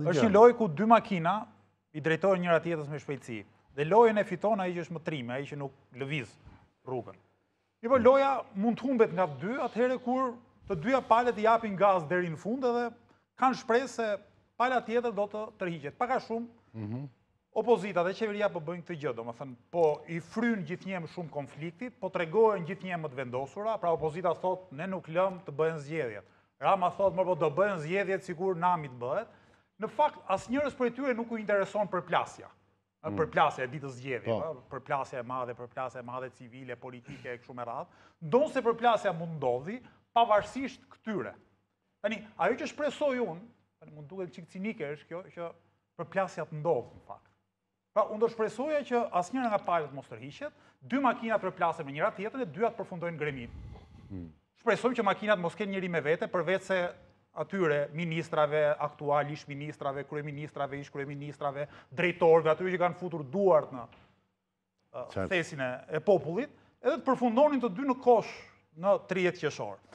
është një lojë ku dy makina i drejtojnë njëra tjetës me shpejtësi. Dhe lojën e fiton a i që është më trime, a i që nuk lëviz rrugën. Një po loja mund të humbet nga dy, atëhere kur të dyja palet i apin gaz dheri në fundë dhe kanë shprej se pala tjetër do të tërhiqet. Paka shumë, mhm. opozita dhe qeveria për po bëjnë këtë gjëdo, më thënë, po i frynë gjithë njëmë shumë konfliktit, po të regojnë gjithë njëmë të vendosura, pra opozita thotë, ne nuk lëmë të bëjnë zjedhjet. Rama thotë, më po të bëjnë zjedhjet, sikur nami të bëhet, në fakt, asë njërës për e tyre nuk u intereson për plasja. Për mm. plasja e ditës gjedhje, po. për plasja e madhe, për plasja e madhe civile, politike, e këshu me radhë. Ndonë se për plasja ndodhi, pavarësisht këtyre. Tani, ajo që shpresoj unë, tani mund duke qikë cinike është kjo, që për plasja të ndodhë, në fakt. Pra, unë do shpresoja që asë njërë nga palët mos tërhishet, dy makinat për plasja me njëra tjetën e dyat përfundojnë gremit. Mm. Shpresoj që makinat mos kënë njëri me vete, për vetë se atyre ministrave aktual, ish ministrave, krye ministrave, ish krye ministrave, drejtorve, atyre që kanë futur duart në uh, thesin e popullit, edhe të përfundonin të dy në kosh në 30 qeshorë.